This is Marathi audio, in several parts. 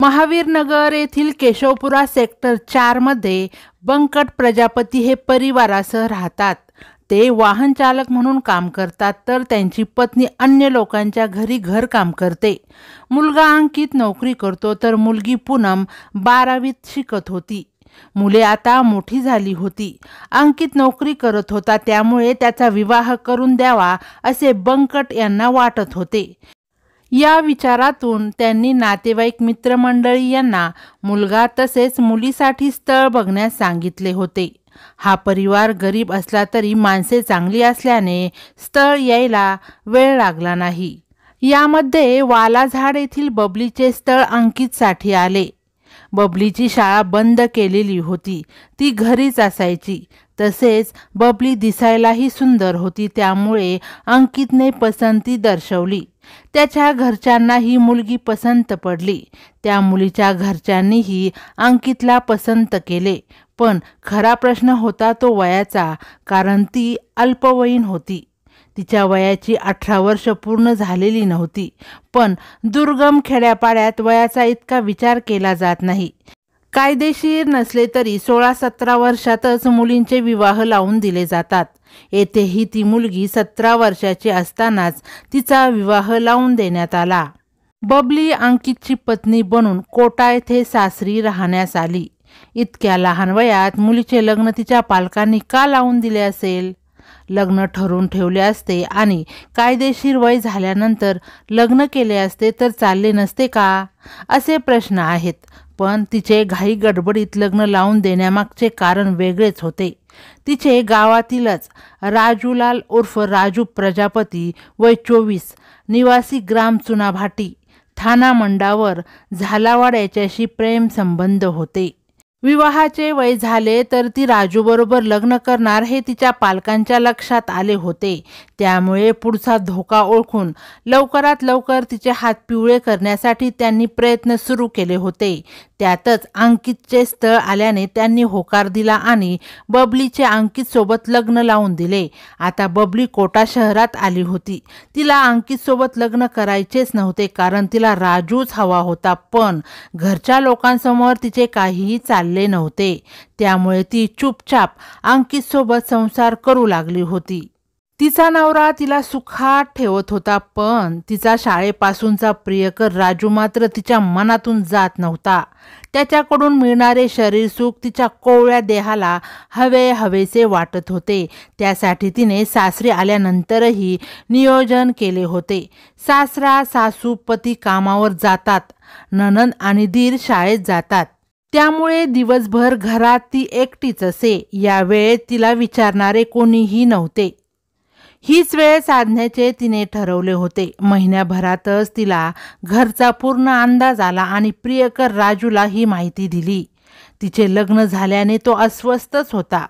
महावीर नगर येथील केशवपुरा सेक्टर चारमध्ये बंकट प्रजापती हे परिवारासह राहतात ते वाहन चालक म्हणून काम करतात तर त्यांची पत्नी अन्य लोकांच्या घरी घर काम करते मुलगा अंकित नोकरी करतो तर मुलगी पूनम बारावीत शिकत होती मुले आता मोठी झाली होती अंकित नोकरी करत होता त्यामुळे त्याचा विवाह करून द्यावा असे बंकट यांना वाटत होते या विचारातून त्यांनी नातेवाईक मित्रमंडळी यांना मुलगा तसेच मुलीसाठी स्थळ बघण्यास सांगितले होते हा परिवार गरीब असला तरी माणसे चांगली असल्याने स्थळ यायला वेळ लागला नाही यामध्ये वाला झाड येथील बबलीचे स्थळ अंकितसाठी आले बबलीची शाळा बंद केलेली होती ती घरीच असायची तसेच बबली दिसायलाही सुंदर होती त्यामुळे अंकितने पसंती दर्शवली त्याच्या घरच्यांना ही मुलगी पसंत पडली त्या मुलीच्या घरच्यांनीही अंकितला पसंत केले पण खरा प्रश्न होता तो वयाचा कारण ती अल्पवयीन होती तिच्या वयाची अठरा वर्ष पूर्ण झालेली नव्हती पण दुर्गम खेड्यापाड्यात वयाचा इतका विचार केला जात नाही कायदेशीर नसले तरी सोळा सतरा वर्षातच मुलींचे विवाह लावून दिले जातात येथेही ती मुलगी सतरा वर्षाची असतानाच तिचा विवाह लावून देण्यात आला बबली अंकितची पत्नी बनून कोटा येथे सासरी राहण्यास आली इतक्या लहान वयात मुलीचे लग्न तिच्या पालकांनी का लावून दिले असेल लग्न ठरवून ठेवले असते आणि कायदेशीर वय झाल्यानंतर लग्न केले असते तर चालले नसते का असे प्रश्न आहेत पण तिचे घाई गडबडीत लग्न लावून देण्यामागचे कारण वेगळेच होते तिचे गावातीलच राजूलाल उर्फ राजू प्रजापती वय चोवीस निवासी ग्राम चुनाभाटी थाना मंडावर झालावाड याच्याशी प्रेमसंबंध होते विवाहाचे वय झाले तर ती राजूबरोबर लग्न करणार हे तिच्या पालकांच्या लक्षात आले होते त्यामुळे पुढचा धोका ओळखून लवकरात लवकर तिचे हात पिवळे करण्यासाठी त्यांनी प्रयत्न सुरू केले होते त्यातच अंकितचे स्थळ आल्याने त्यांनी होकार दिला आणि बबलीचे अंकितसोबत लग्न लावून दिले आता बबली कोटा शहरात आली होती तिला अंकितसोबत लग्न करायचेच नव्हते कारण तिला राजूच हवा होता पण घरच्या लोकांसमोर तिचे काहीही चालले चालले नव्हते त्यामुळे ती चुपचाप सोबत संसार करू लागली होती तिचा नवरा तिला सुखात ठेवत होता पण तिचा शाळेपासूनचा प्रियकर राजू मात्र तिच्या मनातून जात नव्हता त्याच्याकडून मिळणारे सुख तिच्या कोवळ्या देहाला हवे हवेसे वाटत होते त्यासाठी तिने सासरी आल्यानंतरही नियोजन केले होते सासरा सासू पती कामावर जातात ननंद आणि धीर शाळेत जातात त्यामुळे दिवसभर घरात ती एकटीच असे यावेळेत तिला विचारणारे कोणीही नव्हते हीच वेळ साधण्याचे तिने ठरवले होते महिन्याभरातच तिला घरचा पूर्ण अंदाज आला आणि प्रियकर राजूला ही माहिती दिली तिचे लग्न झाल्याने तो अस्वस्थच होता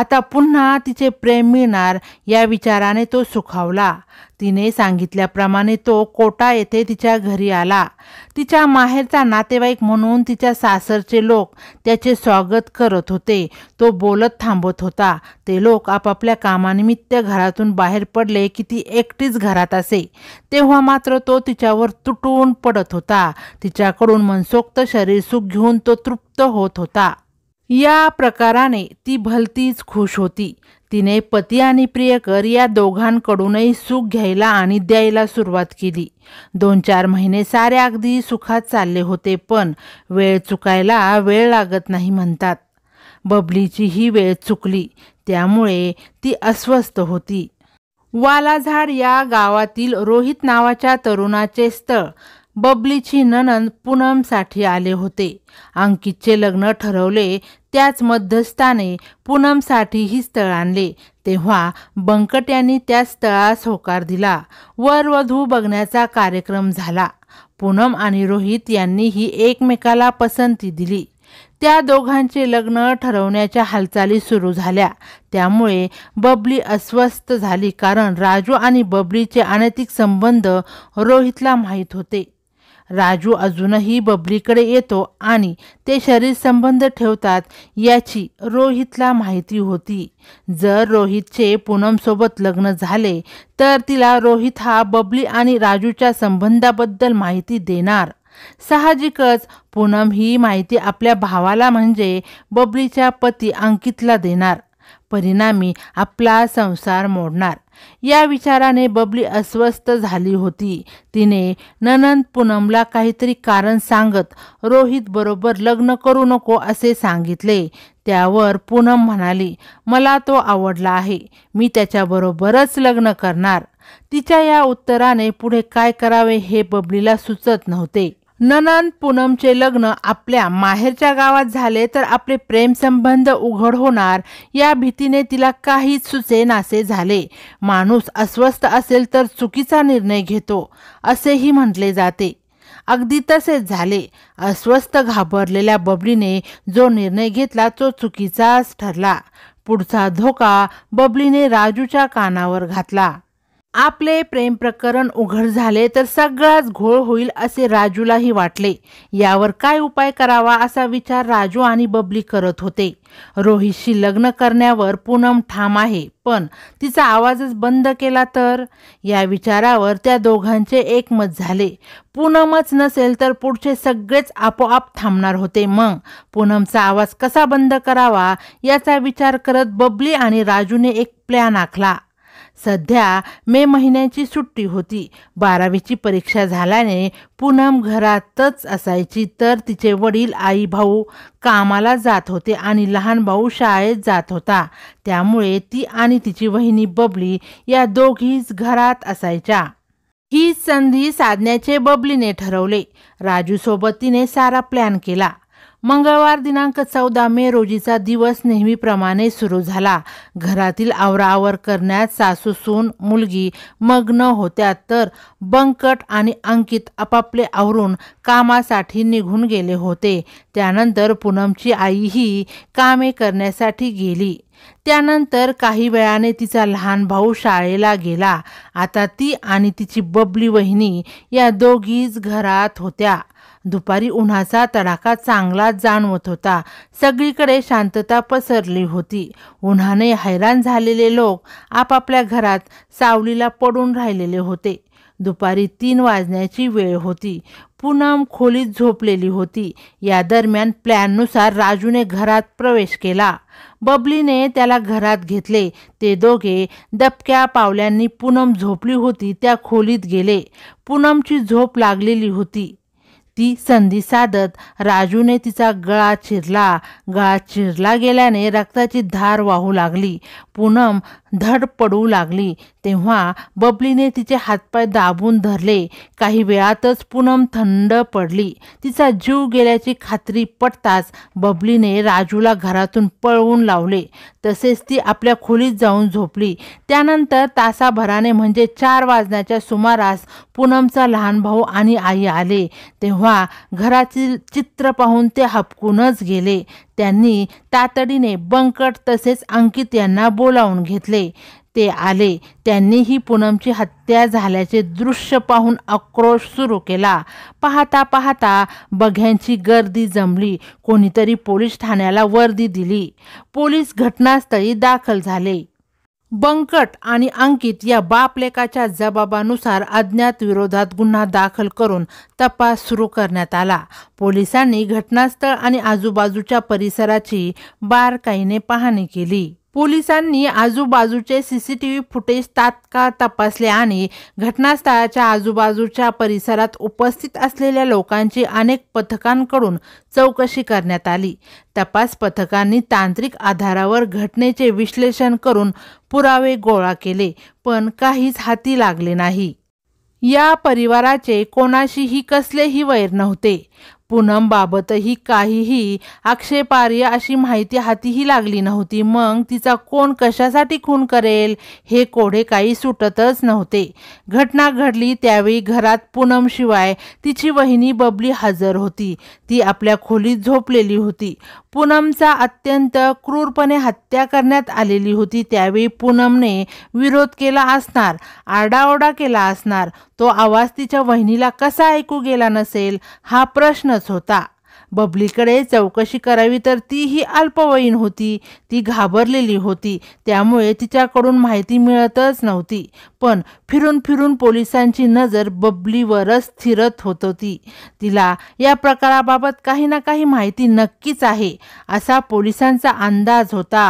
आता पुन्हा तिचे प्रेम मिळणार या विचाराने तो सुखावला तिने सांगितल्याप्रमाणे तो कोटा येथे तिच्या घरी आला तिच्या माहेरचा नातेवाईक म्हणून तिच्या सासरचे लोक त्याचे स्वागत करत होते तो बोलत थांबत होता ते लोक आपापल्या कामानिमित्त घरातून बाहेर पडले की ती एकटीच घरात असे तेव्हा मात्र तो तिच्यावर तुटून पडत होता तिच्याकडून मनसोक्त शरीर सुख घेऊन तो तृप्त होत होता या प्रकाराने ती भलतीच खुश होती तिने पती आणि प्रियकर या दोघांकडूनही सुख घ्यायला आणि द्यायला सुरुवात केली दोन चार महिने सारे अगदी सुखात चालले होते पण वेळ चुकायला वेळ लागत नाही म्हणतात बबलीची ही वेळ चुकली त्यामुळे ती अस्वस्थ होती वालाझाड या गावातील रोहित नावाच्या तरुणाचे स्थळ बबलीची ननंद पूनमसाठी आले होते अंकितचे लग्न ठरवले त्याच मध्यस्थाने पूनमसाठीही स्थळ आणले तेव्हा बंकट्यांनी त्या स्थळास होकार दिला वर वधू बघण्याचा कार्यक्रम झाला पूनम आणि रोहित यांनीही एकमेकाला पसंती दिली त्या दोघांचे लग्न ठरवण्याच्या हालचाली सुरू झाल्या त्यामुळे बबली अस्वस्थ झाली कारण राजू आणि बबलीचे अनैतिक संबंध रोहितला माहीत होते राजू अजूनही बबलीकडे येतो आणि ते शरीर संबंध ठेवतात याची रोहितला माहिती होती जर रोहितचे पूनमसोबत लग्न झाले तर तिला रोहित हा बबली आणि राजूच्या संबंधाबद्दल माहिती देणार साहजिकच पूनम ही माहिती आपल्या भावाला म्हणजे बबलीच्या पती अंकितला देणार परिणामी आपला संसार मोडणार या विचाराने बबली अस्वस्थ झाली होती तिने ननंद पूनमला काहीतरी कारण सांगत रोहित बरोबर लग्न करू नको असे सांगितले त्यावर पूनम म्हणाली मला तो आवडला आहे मी त्याच्याबरोबरच लग्न करणार तिच्या या उत्तराने पुढे काय करावे हे बबलीला सुचत नव्हते ननन पूनमचे लग्न आपल्या माहेरच्या गावात झाले तर आपले प्रेमसंबंध उघड होणार या भीतीने तिला काहीच सुचेनासे झाले माणूस अस्वस्थ असेल तर चुकीचा निर्णय घेतो असेही म्हटले जाते अगदी तसेच झाले अस्वस्थ घाबरलेल्या बबलीने जो निर्णय घेतला तो चुकीचाच ठरला पुढचा धोका बबलीने राजूच्या कानावर घातला आपले प्रेम प्रकरण उघड झाले तर सगळाच घोळ होईल असे राजूलाही वाटले यावर काय उपाय करावा असा विचार राजू आणि बबली करत होते रोहितशी लग्न करण्यावर पूनम ठाम आहे पण तिचा आवाजच बंद केला तर या विचारावर त्या दोघांचे एकमत झाले पूनमच नसेल तर पुढचे सगळेच आपोआप थांबणार होते मग पूनमचा आवाज कसा बंद करावा याचा विचार करत बबली आणि राजूने एक प्लॅन आखला सध्या मे महिन्याची सुट्टी होती बारावीची परीक्षा झाल्याने पूनम घरातच असायची तर तिचे वडील आई भाऊ कामाला जात होते आणि लहान भाऊ शाळेत जात होता त्यामुळे ती आणि तिची वहिनी बबली या दोघीच घरात असायच्या ही संधी साधण्याचे बबलीने ठरवले राजूसोबत तिने सारा प्लॅन केला मंगळवार दिनांक चौदा मे रोजीचा दिवस नेहमीप्रमाणे सुरू झाला घरातील आवराआवर करण्यात सासू सून मुलगी मग्न होत्या तर बंकट आणि अंकित आपापले आवरून कामासाठी निघून गेले होते त्यानंतर पूनमची आईही कामे करण्यासाठी गेली त्यानंतर काही वेळाने तिचा लहान भाऊ शाळेला गेला आता ती आणि तिची बबली वहिनी या दोघीच घरात होत्या दुपारी उन्हाचा तडाखा चांगलाच जाणवत होता सगळीकडे शांतता पसरली होती उन्हाने हैराण झालेले लोक आपापल्या घरात सावलीला पडून राहिलेले होते दुपारी तीन वाजण्याची वेळ होती पूनम खोलीत झोपलेली होती या दरम्यान प्लॅननुसार राजूने घरात प्रवेश केला बबलीने त्याला घरात घेतले ते दोघे दबक्या पावल्यांनी पूनम झोपली होती त्या खोलीत गेले पूनमची झोप लागलेली होती ती संधी साधत राजूने तिचा गळा चिरला गळा चिरला गेल्याने रक्ताची धार वाहू लागली पूनम धड पडू लागली तेव्हा बबलीने तिचे हातपाय दाबून धरले काही वेळातच पूनम थंड पडली तिचा जीव गेल्याची खात्री पटताच बबलीने राजूला घरातून पळवून लावले तसेच ती आपल्या खोलीत जाऊन झोपली त्यानंतर तासाभराने म्हणजे चार वाजण्याच्या सुमारास पूनमचा लहान भाऊ आणि आई आले तेव्हा घरातील चित्र पाहून ते हपकूनच गेले त्यांनी तातडीने बंकट तसेच अंकित यांना बोलावून घेतले ते आले त्यांनी ही पूनमची हत्या झाल्याचे दृश्य पाहून आक्रोश सुरू केला पाहता पाहता बघ्यांची गर्दी जमली कोणीतरी पोलीस ठाण्याला वर्दी दिली पोलीस घटनास्थळी दाखल झाले बंकट आणि अंकित या बापलेकाच्या जबाबानुसार अज्ञात विरोधात गुन्हा दाखल करून तपास सुरू करण्यात आला पोलिसांनी घटनास्थळ आणि आजूबाजूच्या परिसराची बारकाईने पाहणी केली पोलिसांनी आजूबाजूचे सीसीटीव्ही फुटेज तात्काळ तपासले आणि घटनास्थळाच्या आजूबाजूच्या परिसरात उपस्थित असलेल्या लोकांची अनेक पथकांकडून चौकशी करण्यात आली तपास पथकांनी तांत्रिक आधारावर घटनेचे विश्लेषण करून पुरावे गोळा केले पण काहीच हाती लागले नाही या परिवाराचे कोणाशीही कसलेही वैर नव्हते पूनमबाबतही काहीही आक्षेपार्य अशी माहिती हातीही लागली नव्हती मग तिचा कोण कशासाठी खून करेल हे कोडे काही सुटतच नव्हते घटना घडली त्यावेळी घरात पूनमशिवाय तिची वहिनी बबली हजर होती ती आपल्या खोलीत झोपलेली होती पूनमचा अत्यंत क्रूरपणे हत्या करण्यात आलेली होती त्यावेळी पूनमने विरोध केला असणार आरडाओरडा केला असणार तो आवाज तिच्या वहिनीला कसा ऐकू गेला नसेल हा प्रश्नच होता बबलीकडे चौकशी करावी तर ती अल्पवयीन होती ती घाबरलेली होती त्यामुळे तिच्याकडून माहिती मिळतच नव्हती पण फिरून फिरून पोलिसांची नजर बबलीवरच स्थिरत होत होती तिला या प्रकाराबाबत काही ना काही माहिती नक्कीच आहे असा पोलिसांचा अंदाज होता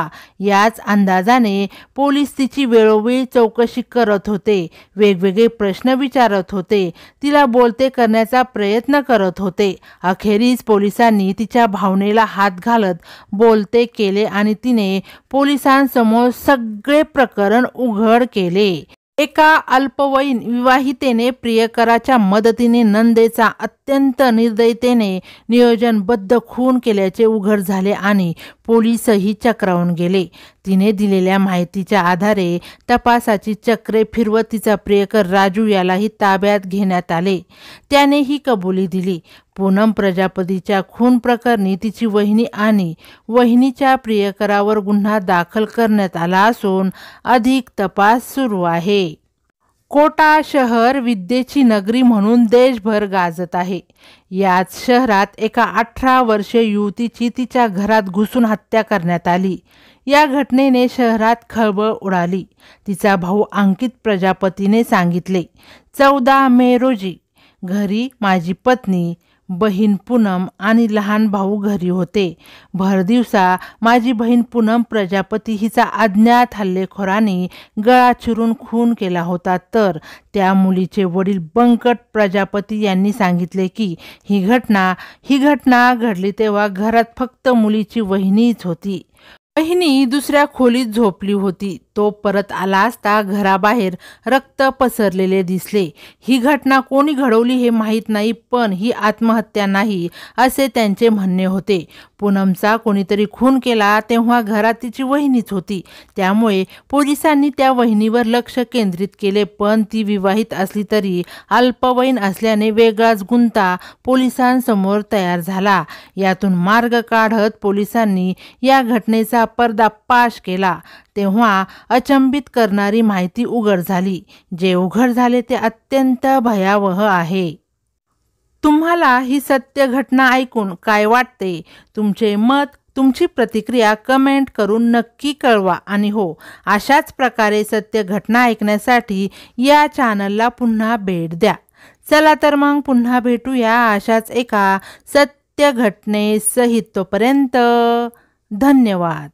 याच अंदाजाने पोलीस तिची वेळोवेळी चौकशी करत होते वेगवेगळे प्रश्न विचारत होते तिला बोलते करण्याचा प्रयत्न करत होते अखेरीस पोलिसांनी तिच्या भावनेला हात घालत बोलते केले आणि तिने पोलिसांसमोर सगळे प्रकरण उघड केले एका अल्पवयीन विवाहितेने प्रियकराच्या मदतीने नंदेचा अत्यंत निर्दयतेने नियोजनबद्ध खून केल्याचे उघड झाले आणि पोलीसही चक्रावून गेले तिने दिलेल्या माहितीच्या आधारे तपासाची चक्रे फिरवत तिचा प्रियकर राजू यालाही ताब्यात घेण्यात आले त्याने ही कबुली दिली पूनम प्रजापतीच्या खून प्रकरणी तिची वहिनी आणि वहिनीच्या प्रियकरावर गुन्हा दाखल करण्यात आला असून अधिक तपास सुरू आहे कोटा शहर विद्येची नगरी म्हणून देशभर गाजत आहे याच शहरात एका अठरा वर्षे युवतीची तिच्या घरात घुसून हत्या करण्यात आली या घटनेने शहरात खळबळ उडाली तिचा भाऊ अंकित प्रजापतीने सांगितले चौदा मे रोजी घरी माझी पत्नी बहीण पूनम आणि लहान भाऊ घरी होते भरदिवसा माझी बहीण पूनम प्रजापती हिचा अज्ञात हल्लेखोराने गळा चिरून खून केला होता तर त्या मुलीचे वडील बंकट प्रजापती यांनी सांगितले की ही घटना ही घटना घडली तेव्हा घरात फक्त मुलीची वहिनीच होती बहिणी दुसऱ्या खोलीत झोपली होती तो परत आला असता घराबाहेर रक्त पसरलेले दिसले ही घटना कोणी घडवली हे माहीत नाही पण ही आत्महत्या नाही असे त्यांचे म्हणणे होते पूनमचा कोणीतरी खून केला तेव्हा घरात तिची वहिनीच होती त्यामुळे पोलिसांनी त्या वहिनीवर लक्ष केंद्रित केले पण ती विवाहित असली तरी अल्पवयीन असल्याने वेगळाच गुंता पोलिसांसमोर तयार झाला यातून मार्ग काढत पोलिसांनी या घटनेचा त्याचा पाश केला तेव्हा अचंबित करणारी माहिती उघड झाली जे उघड झाले ते अत्यंत भयावह आहे तुम्हाला ही सत्य घटना ऐकून काय वाटते तुमचे मत तुमची प्रतिक्रिया कमेंट करून नक्की कळवा आणि हो अशाच प्रकारे सत्य घटना ऐकण्यासाठी या चॅनलला पुन्हा भेट द्या चला तर मग पुन्हा भेटूया अशाच एका सत्य घटनेसहित तोपर्यंत धन्यवाद